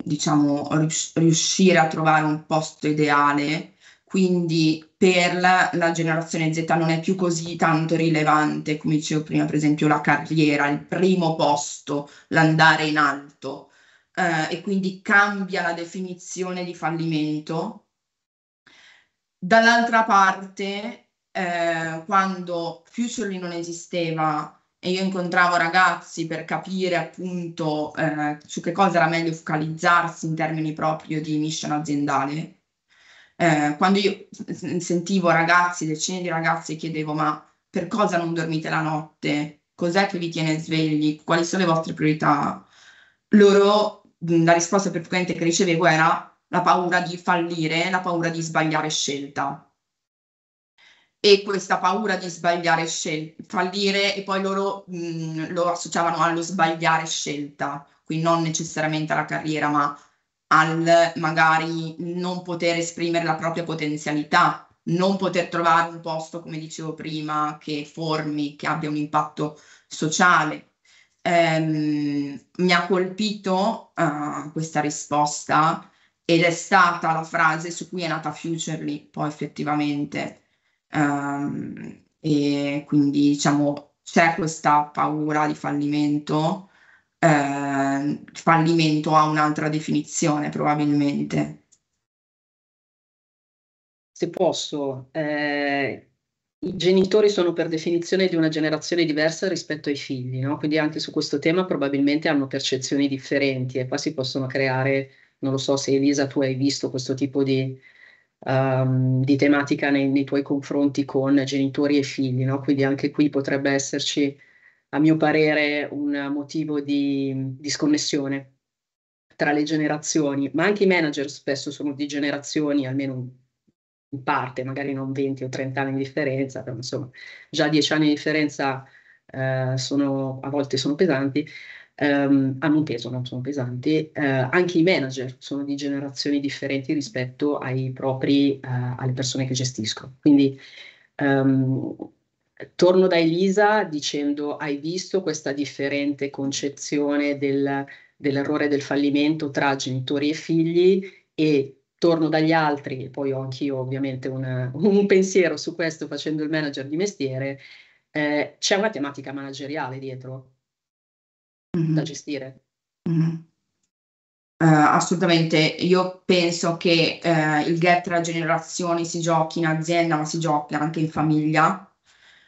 diciamo riuscire a trovare un posto ideale quindi per la, la, generazione Z non è più così tanto rilevante, come dicevo prima, per esempio la carriera, il primo posto, l'andare in alto, eh, e quindi cambia la definizione di fallimento Dall'altra parte, eh, quando Futurely non esisteva e io incontravo ragazzi per capire appunto eh, su che cosa era meglio focalizzarsi in termini proprio di mission aziendale, eh, quando io sentivo ragazzi, decine di ragazzi, chiedevo ma per cosa non dormite la notte? Cos'è che vi tiene svegli? Quali sono le vostre priorità? Loro, la risposta più frequente che ricevevo era la paura di fallire, la paura di sbagliare scelta. E questa paura di sbagliare scelta, fallire, e poi loro mh, mm, lo associavano allo sbagliare scelta, quindi non necessariamente alla carriera, ma al magari non poter esprimere la propria potenzialità, non poter trovare un posto, come dicevo prima, che formi, che abbia un impatto sociale. Ehm, mi ha colpito uh, questa risposta ed è stata la frase su cui è nata Futurely poi effettivamente um, e quindi diciamo c'è questa paura di fallimento eh, fallimento ha un'altra definizione probabilmente se posso eh, i genitori sono per definizione di una generazione diversa rispetto ai figli no? quindi anche su questo tema probabilmente hanno percezioni differenti e qua si possono creare non lo so se Elisa tu hai visto questo tipo di, um, di tematica nei, nei, tuoi confronti con genitori e figli, no? quindi anche qui potrebbe esserci, a mio parere, un motivo di disconnessione tra le generazioni, ma anche i manager spesso sono di generazioni, almeno in parte, magari non 20 o 30 anni di differenza, però insomma già 10 anni di differenza eh, sono, a volte sono pesanti ehm, hanno un peso, non sono pesanti, eh, anche i manager sono di generazioni differenti rispetto ai propri, eh, alle persone che gestiscono. Quindi ehm, torno da Elisa dicendo hai visto questa differente concezione del, dell'errore del fallimento tra genitori e figli e torno dagli altri, e poi ho anch'io ovviamente una, un pensiero su questo facendo il manager di mestiere, eh, c'è una tematica manageriale dietro, mm-hmm. da gestire. Mm-hmm. Uh, assolutamente, io penso che uh, il gap tra generazioni si giochi in azienda, ma si giochi anche in famiglia.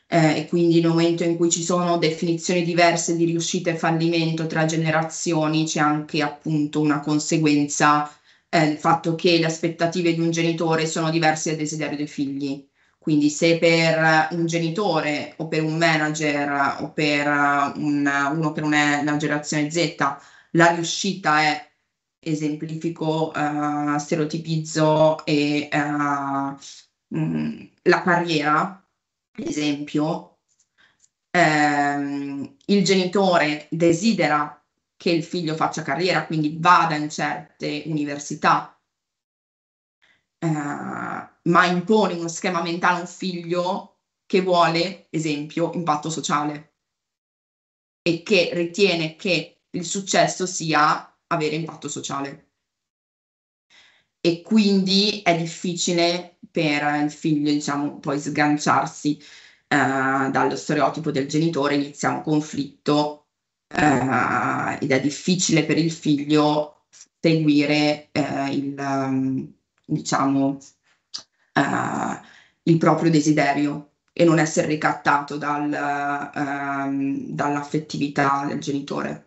Eh, e quindi nel momento in cui ci sono definizioni diverse di riuscita e fallimento tra generazioni, c'è anche appunto una conseguenza eh, il fatto che le aspettative di un genitore sono diverse dai desideri dei figli. Quindi se per eh, un genitore o per un manager o per eh, una, uno per è una, generazione Z la riuscita è, esemplifico, uh, stereotipizzo e uh, mh, mm, la carriera, esempio, ehm, il genitore desidera che il figlio faccia carriera, quindi vada in certe università. Uh, ma impone uno schema mentale a un figlio che vuole, esempio, impatto sociale e che ritiene che il successo sia avere impatto sociale. E quindi è difficile per il figlio, diciamo, poi sganciarsi eh, dallo stereotipo del genitore, inizia un conflitto eh, ed è difficile per il figlio seguire eh, il, ehm, diciamo, eh, il proprio desiderio e non essere ricattato dal, ehm, dall'affettività del genitore.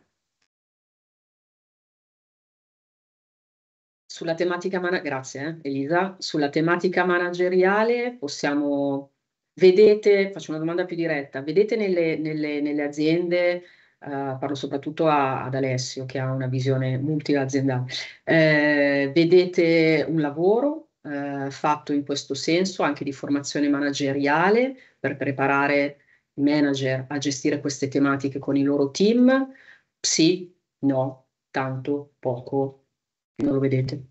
Sulla tematica, man- grazie, eh, Elisa. Sulla tematica manageriale possiamo vedete, faccio una domanda più diretta, vedete nelle, nelle, nelle aziende, uh, parlo soprattutto a, ad Alessio che ha una visione multiaziendale, eh, vedete un lavoro eh, fatto in questo senso, anche di formazione manageriale per preparare i manager a gestire queste tematiche con i loro team? Sì, no, tanto, poco, non lo vedete.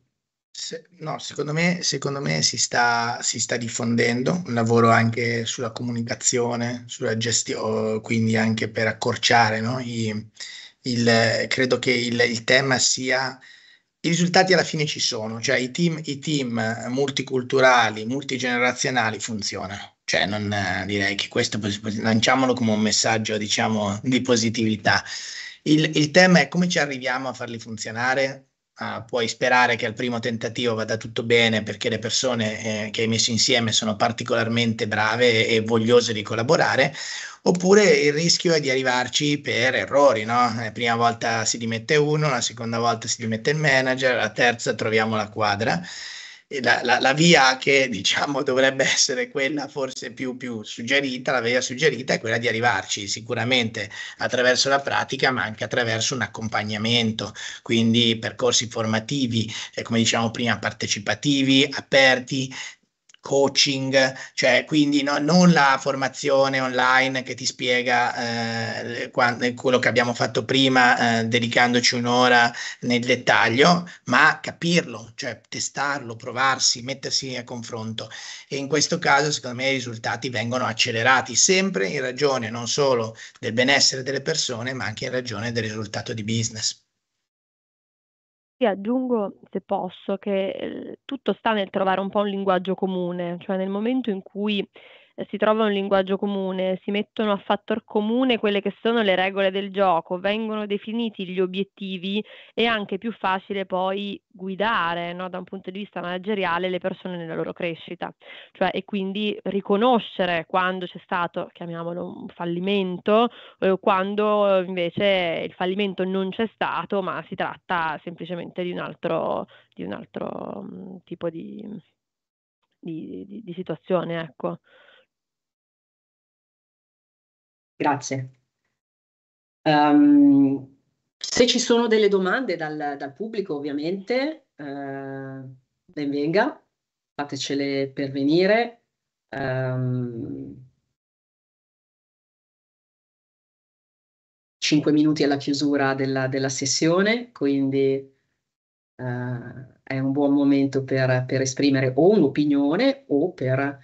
Se, no, secondo me, secondo me si, sta, si, sta, diffondendo un lavoro anche sulla comunicazione, sulla gestione, quindi anche per accorciare. No? I, il, credo che il, il tema sia i risultati alla fine ci sono, cioè i team, i team eh, multiculturali, multigenerazionali funzionano. Cioè, non, eh, direi che questo lanciamolo come un messaggio, diciamo, di positività. Il, il tema è come ci arriviamo a farli funzionare Uh, puoi sperare che al primo tentativo vada tutto bene perché le persone eh, che hai messo insieme sono particolarmente brave e vogliose di collaborare, oppure il rischio è di arrivarci per errori, no? La prima volta si dimette uno, la seconda volta si dimette il manager, la terza troviamo la quadra la, la, la, via che diciamo dovrebbe essere quella forse più, più suggerita, la via suggerita è quella di arrivarci sicuramente attraverso la pratica, ma anche attraverso un accompagnamento, quindi percorsi formativi, eh, come diciamo prima, partecipativi, aperti, coaching, cioè quindi no, non la formazione online che ti spiega eh, quando, quello che abbiamo fatto prima eh, dedicandoci un'ora nel dettaglio, ma capirlo, cioè testarlo, provarsi, mettersi a confronto e in questo caso secondo me i risultati vengono accelerati sempre in ragione non solo del benessere delle persone ma anche in ragione del risultato di business aggiungo, se posso, che, ehm, tutto sta nel trovare un po' un linguaggio comune, cioè nel momento in cui si trova un linguaggio comune, si mettono a fattor comune quelle che sono le regole del gioco, vengono definiti gli obiettivi, è anche più facile poi guidare no, da un punto di vista manageriale le persone nella loro crescita. Cioè, e quindi riconoscere quando c'è stato, chiamiamolo, un fallimento, eh, quando invece il fallimento non c'è stato, ma si tratta semplicemente di un altro, di un altro um, tipo di, di, di situazione. Ecco. Grazie. Um, se ci sono delle domande dal, dal pubblico, ovviamente, eh, ben fatecele pervenire. Um, ehm, 5 minuti alla chiusura della, della sessione, quindi uh, è un buon momento per, per esprimere o un'opinione o per,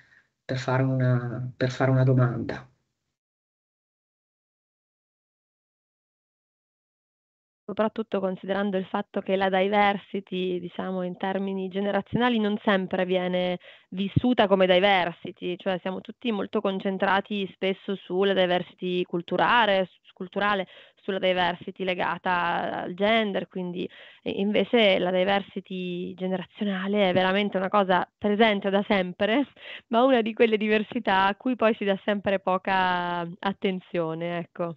per, fare una, per fare una domanda. soprattutto considerando il fatto che la diversity, diciamo in termini generazionali, non sempre viene vissuta come diversity, cioè siamo tutti molto concentrati spesso sulla diversity culturale, culturale sulla diversity legata al gender, quindi invece la diversity generazionale è veramente una cosa presente da sempre, ma una di quelle diversità a cui poi si dà sempre poca attenzione, ecco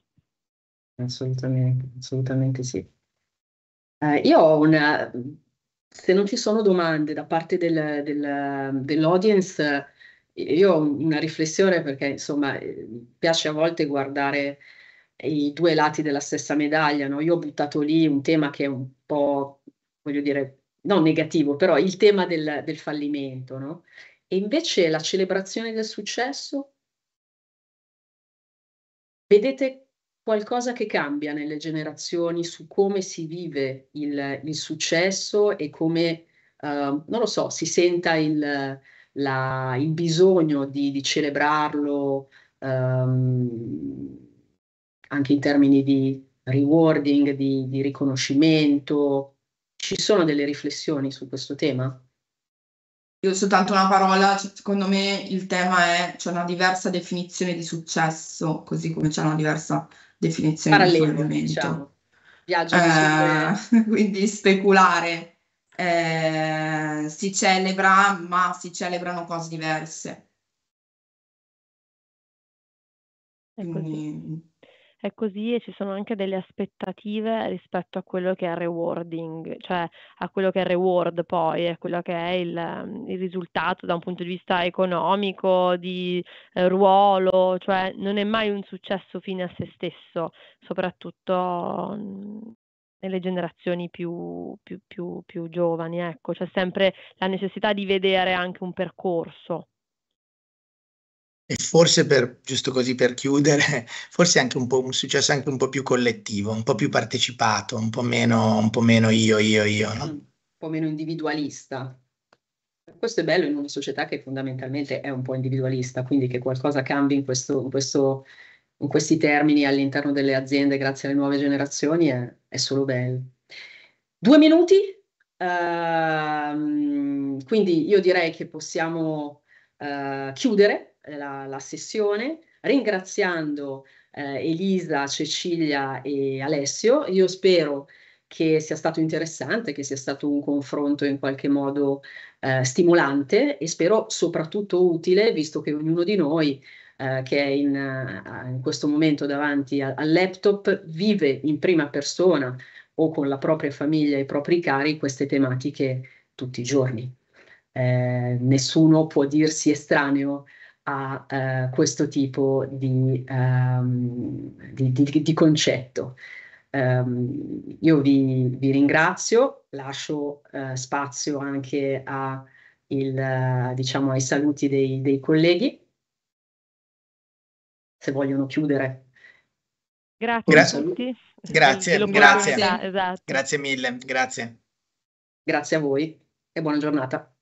assolutamente, assolutamente sì. Eh, io ho una, se non ci sono domande da parte del, del, dell'audience, io ho una riflessione perché insomma eh, piace a volte guardare i due lati della stessa medaglia, no? io ho buttato lì un tema che è un po', voglio dire, non negativo, però il tema del, del fallimento, no? E invece la celebrazione del successo, vedete qualcosa che cambia nelle generazioni su come si vive il, il successo e come, uh, non lo so, si senta il, la, il bisogno di, di celebrarlo um, anche in termini di rewarding, di, di riconoscimento. Ci sono delle riflessioni su questo tema? Io soltanto una parola, secondo me il tema è c'è una diversa definizione di successo, così come c'è una diversa definizione Parallelo, diciamo. di infollivamento. Diciamo. Eh, quindi speculare. Eh, si celebra, ma si celebrano cose diverse. Quindi, è così e ci sono anche delle aspettative rispetto a quello che è il rewarding, cioè a quello che è il reward poi, a quello che è il, mm, il risultato da un punto di vista economico, di eh, ruolo, cioè non è mai un successo fine a se stesso, soprattutto mm, nelle generazioni più, più, più, più giovani, ecco, c'è sempre la necessità di vedere anche un percorso. E forse per, giusto così per chiudere, forse anche un, po', un successo anche un po' più collettivo, un po' più partecipato, un po' meno, un po meno io, io, io. No? Mm, un po' meno individualista. Questo è bello in una società che fondamentalmente è un po' individualista, quindi che qualcosa cambi in, questo, in, questo, in questi termini all'interno delle aziende grazie alle nuove generazioni è, è solo bello. Due minuti, uh, quindi io direi che possiamo uh, chiudere la, la sessione, ringraziando eh, Elisa, Cecilia e Alessio. Io spero che sia stato interessante, che sia stato un confronto in qualche modo eh, stimolante e spero soprattutto utile, visto che ognuno di noi eh, che è in, eh, in, questo momento davanti al, al laptop vive in prima persona o con la propria famiglia e i propri cari queste tematiche tutti i giorni. Eh, nessuno può dirsi estraneo a eh, questo tipo di, um, di, di, di concetto. Um, io vi, vi, ringrazio, lascio uh, spazio anche a il, uh, diciamo, ai saluti dei, dei colleghi, se vogliono chiudere. Grazie, grazie a tutti. Grazie, grazie. Esatto. grazie mille, grazie. Grazie a voi e buona giornata.